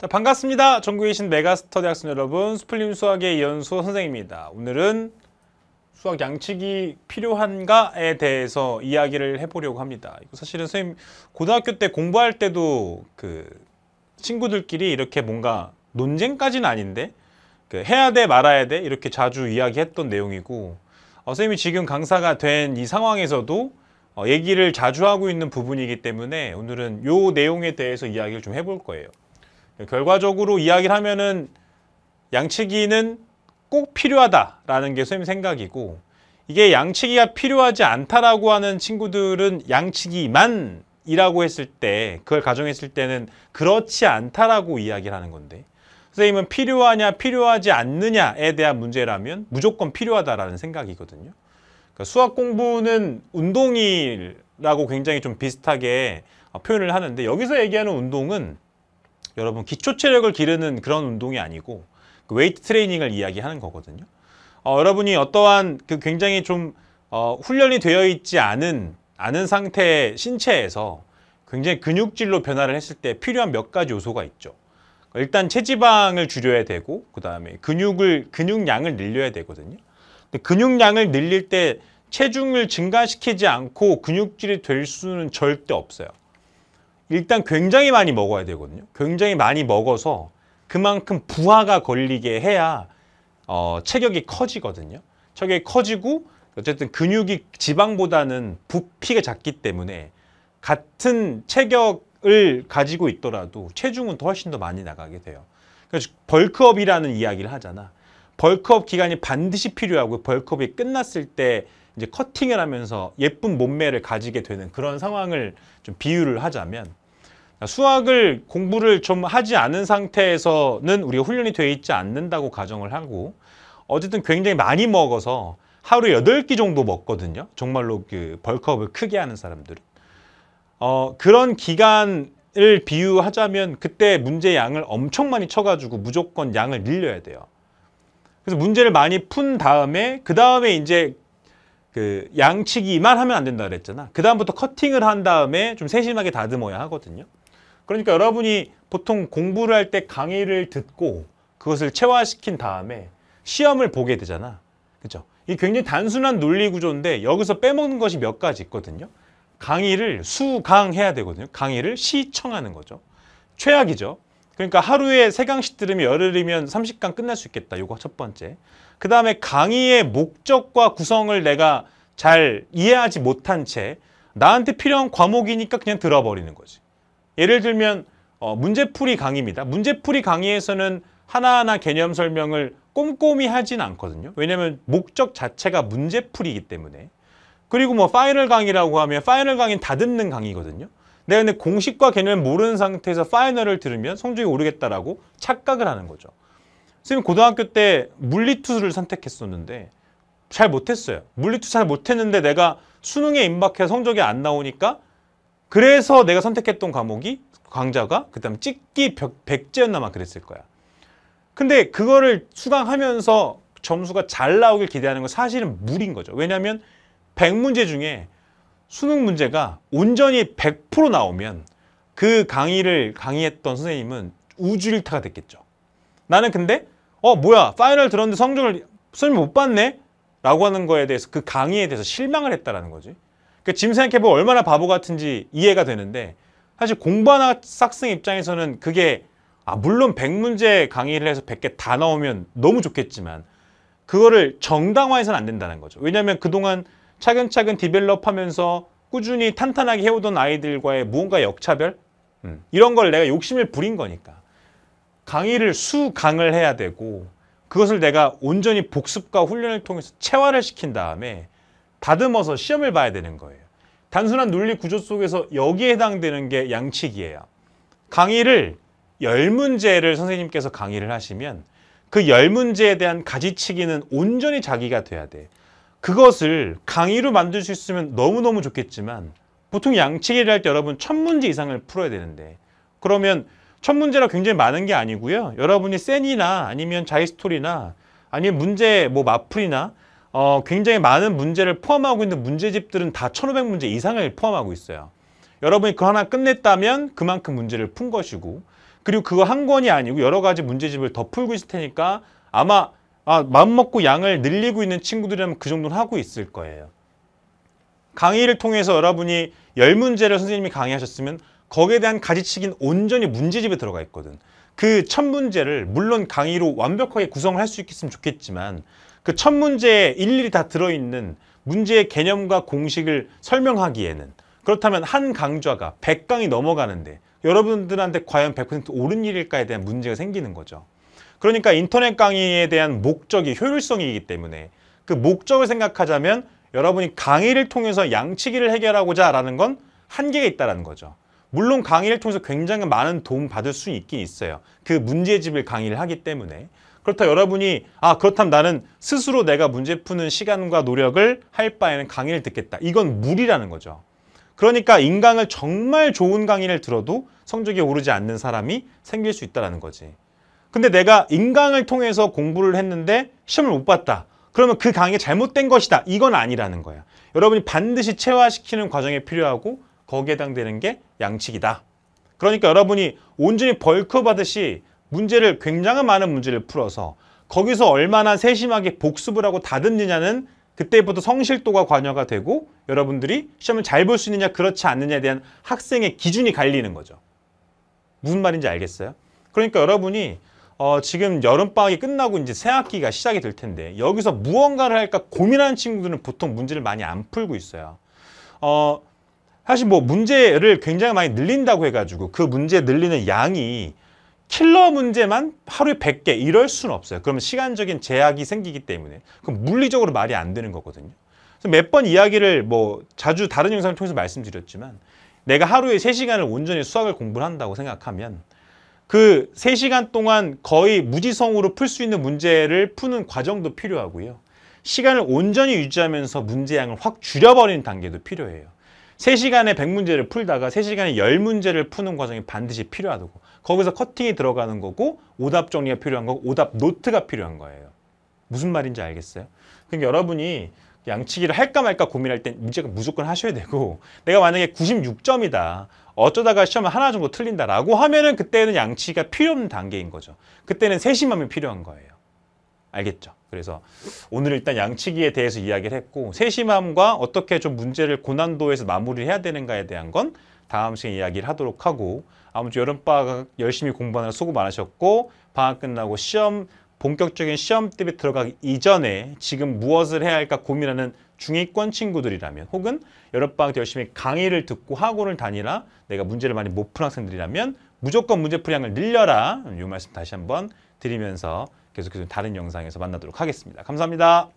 자, 반갑습니다. 전국에 계신 메가스터 대학생 여러분, 스플림 수학의 연수 선생입니다. 오늘은 수학 양측이 필요한가에 대해서 이야기를 해보려고 합니다. 사실은 선생님 고등학교 때 공부할 때도 그 친구들끼리 이렇게 뭔가 논쟁까지는 아닌데 그 해야 돼 말아야 돼 이렇게 자주 이야기했던 내용이고 어, 선생님이 지금 강사가 된 이 상황에서도 어, 얘기를 자주 하고 있는 부분이기 때문에 오늘은 요 내용에 대해서 이야기를 좀 해볼 거예요. 결과적으로 이야기를 하면은 양치기는 꼭 필요하다라는 게 선생님 생각이고 이게 양치기가 필요하지 않다라고 하는 친구들은 양치기만 이라고 했을 때 그걸 가정했을 때는 그렇지 않다라고 이야기를 하는 건데 선생님은 필요하냐 필요하지 않느냐에 대한 문제라면 무조건 필요하다라는 생각이거든요. 그러니까 수학 공부는 운동이라고 굉장히 좀 비슷하게 표현을 하는데 여기서 얘기하는 운동은 여러분 기초 체력을 기르는 그런 운동이 아니고 그 웨이트 트레이닝을 이야기하는 거거든요. 어, 여러분이 어떠한 그 굉장히 좀 어, 훈련이 되어 있지 않은 않은 상태의 신체에서 굉장히 근육질로 변화를 했을 때 필요한 몇 가지 요소가 있죠. 일단 체지방을 줄여야 되고 그 다음에 근육을 근육량을 늘려야 되거든요. 근데 근육량을 늘릴 때 체중을 증가시키지 않고 근육질이 될 수는 절대 없어요. 일단 굉장히 많이 먹어야 되거든요. 굉장히 많이 먹어서 그만큼 부하가 걸리게 해야 어, 체격이 커지거든요. 체격이 커지고 어쨌든 근육이 지방보다는 부피가 작기 때문에 같은 체격을 가지고 있더라도 체중은 더 훨씬 더 많이 나가게 돼요. 그래서 벌크업이라는 이야기를 하잖아. 벌크업 기간이 반드시 필요하고 벌크업이 끝났을 때 이제 커팅을 하면서 예쁜 몸매를 가지게 되는 그런 상황을 좀 비유를 하자면 수학을 공부를 좀 하지 않은 상태에서는 우리가 훈련이 되어 있지 않는다고 가정을 하고 어쨌든 굉장히 많이 먹어서 하루에 8덟끼 정도 먹거든요. 정말로 그 벌크업을 크게 하는 사람들은. 어, 그런 기간을 비유하자면 그때 문제 양을 엄청 많이 쳐가지고 무조건 양을 늘려야 돼요. 그래서 문제를 많이 푼 다음에 그 다음에 이제 그 양치기만 하면 안 된다 그랬잖아. 그 다음부터 커팅을 한 다음에 좀 세심하게 다듬어야 하거든요. 그러니까 여러분이 보통 공부를 할 때 강의를 듣고 그것을 체화시킨 다음에 시험을 보게 되잖아. 그죠이 굉장히 단순한 논리 구조인데 여기서 빼먹는 것이 몇 가지 있거든요. 강의를 수강해야 되거든요. 강의를 시청하는 거죠. 최악이죠. 그러니까 하루에 세강씩 들으면 열흘이면 30강 끝날 수 있겠다. 이거첫 번째. 그 다음에 강의의 목적과 구성을 내가 잘 이해하지 못한 채 나한테 필요한 과목이니까 그냥 들어버리는 거지. 예를 들면 어, 문제풀이 강의입니다. 문제풀이 강의에서는 하나하나 개념 설명을 꼼꼼히 하진 않거든요. 왜냐하면 목적 자체가 문제풀이기 때문에. 그리고 뭐 파이널 강의라고 하면 파이널 강의는 다 듣는 강의거든요. 내가 근데 공식과 개념을 모르는 상태에서 파이널을 들으면 성적이 오르겠다라고 착각을 하는 거죠. 선생님 고등학교 때 물리투를 수 선택했었는데 잘 못했어요. 물리투 수잘 못했는데 내가 수능에 임박해 서 성적이 안 나오니까 그래서 내가 선택했던 과목이 강좌가 그다음 찍기 백제였나 막 그랬을 거야. 근데 그거를 수강하면서 점수가 잘 나오길 기대하는 건 사실은 무리인 거죠. 왜냐하면 100문제 중에 수능 문제가 온전히 100% 나오면 그 강의를 강의했던 선생님은 우주일타가 됐겠죠. 나는 근데 어 뭐야 파이널 들었는데 성적을 선생님 못 봤네 라고 하는 거에 대해서 그 강의에 대해서 실망을 했다라는 거지. 그러니까 지금 생각해보면 얼마나 바보 같은지 이해가 되는데 사실 공부하나 싹승 입장에서는 그게 아 물론 100문제 강의를 해서 100개 다 나오면 너무 좋겠지만 그거를 정당화해서는 안 된다는 거죠. 왜냐하면 그동안 차근차근 디벨롭하면서 꾸준히 탄탄하게 해오던 아이들과의 무언가 역차별 음. 이런 걸 내가 욕심을 부린 거니까 강의를 수강을 해야 되고 그것을 내가 온전히 복습과 훈련을 통해서 체화를 시킨 다음에 다듬어서 시험을 봐야 되는 거예요. 단순한 논리 구조 속에서 여기에 해당되는 게 양치기예요. 강의를 열문제를 선생님께서 강의를 하시면 그 열문제에 대한 가지치기는 온전히 자기가 돼야 돼. 그것을 강의로 만들 수 있으면 너무너무 좋겠지만 보통 양치기를 할 때 여러분 첫문제 이상을 풀어야 되는데 그러면 첫문제라 굉장히 많은 게 아니고요. 여러분이 센이나 아니면 자이스토리나 아니면 문제 뭐 마풀이나 어, 굉장히 많은 문제를 포함하고 있는 문제집들은 다 1500문제 이상을 포함하고 있어요. 여러분이 그 하나 끝냈다면 그만큼 문제를 푼 것이고 그리고 그거 한 권이 아니고 여러 가지 문제집을 더 풀고 있을 테니까 아마 아, 마음먹고 양을 늘리고 있는 친구들이라면 그 정도는 하고 있을 거예요. 강의를 통해서 여러분이 열문제를 선생님이 강의하셨으면 거기에 대한 가지치기는 온전히 문제집에 들어가 있거든. 그 천문제를 물론 강의로 완벽하게 구성을 할 수 있겠으면 좋겠지만 그첫 문제에 일일이 다 들어있는 문제의 개념과 공식을 설명하기에는 그렇다면 한 강좌가 100강이 넘어가는데 여러분들한테 과연 100% 옳은 일일까에 대한 문제가 생기는 거죠. 그러니까 인터넷 강의에 대한 목적이 효율성이기 때문에 그 목적을 생각하자면 여러분이 강의를 통해서 양치기를 해결하고자 라는 건 한계가 있다는 거죠. 물론 강의를 통해서 굉장히 많은 도움 받을 수 있긴 있어요. 그 문제집을 강의를 하기 때문에. 그렇다 여러분이 아 그렇다면 나는 스스로 내가 문제 푸는 시간과 노력을 할 바에는 강의를 듣겠다. 이건 무리라는 거죠. 그러니까 인강을 정말 좋은 강의를 들어도 성적이 오르지 않는 사람이 생길 수 있다는 거지. 근데 내가 인강을 통해서 공부를 했는데 시험을 못 봤다. 그러면 그 강의가 잘못된 것이다. 이건 아니라는 거야. 여러분이 반드시 체화시키는 과정에 필요하고 거기에 해당되는 게 양측이다. 그러니까 여러분이 온전히 벌크 업하듯이 문제를 굉장히 많은 문제를 풀어서 거기서 얼마나 세심하게 복습을 하고 다듬느냐는 그때부터 성실도가 관여가 되고 여러분들이 시험을 잘 볼 수 있느냐 그렇지 않느냐에 대한 학생의 기준이 갈리는 거죠. 무슨 말인지 알겠어요? 그러니까 여러분이 어, 지금 여름방학이 끝나고 이제 새학기가 시작이 될 텐데 여기서 무언가를 할까 고민하는 친구들은 보통 문제를 많이 안 풀고 있어요. 어, 사실 뭐 문제를 굉장히 많이 늘린다고 해가지고 그 문제 늘리는 양이 킬러 문제만 하루에 100개 이럴 수는 없어요. 그러면 시간적인 제약이 생기기 때문에 그럼 물리적으로 말이 안 되는 거거든요. 몇 번 이야기를 뭐 자주 다른 영상을 통해서 말씀드렸지만 내가 하루에 3시간을 온전히 수학을 공부를 한다고 생각하면 그 3시간 동안 거의 무지성으로 풀 수 있는 문제를 푸는 과정도 필요하고요. 시간을 온전히 유지하면서 문제양을 확 줄여버리는 단계도 필요해요. 3시간에 100문제를 풀다가 3시간에 10문제를 푸는 과정이 반드시 필요하다고. 거기서 커팅이 들어가는 거고 오답 정리가 필요한 거고 오답 노트가 필요한 거예요. 무슨 말인지 알겠어요? 그러니까 여러분이 양치기를 할까 말까 고민할 땐문제 무조건 하셔야 되고 내가 만약에 96점이다. 어쩌다가 시험 하나 정도 틀린다라고 하면은 그때는 양치기가 필요 없는 단계인 거죠. 그때는 세심함이 필요한 거예요. 알겠죠. 그래서 오늘 일단 양치기에 대해서 이야기를 했고 세심함과 어떻게 좀 문제를 고난도에서 마무리를 해야 되는가에 대한 건 다음 시간에 이야기를 하도록 하고 아무튼 여름방학 열심히 공부하느라 수고 많으셨고 방학 끝나고 시험 본격적인 시험 때에 들어가기 이전에 지금 무엇을 해야 할까 고민하는 중위권 친구들이라면 혹은 여름방학 때 열심히 강의를 듣고 학원을 다니라 내가 문제를 많이 못푼 학생들이라면 무조건 문제풀이 양을 늘려라 이 말씀 다시 한번 드리면서 계속해서 다른 영상에서 만나도록 하겠습니다. 감사합니다.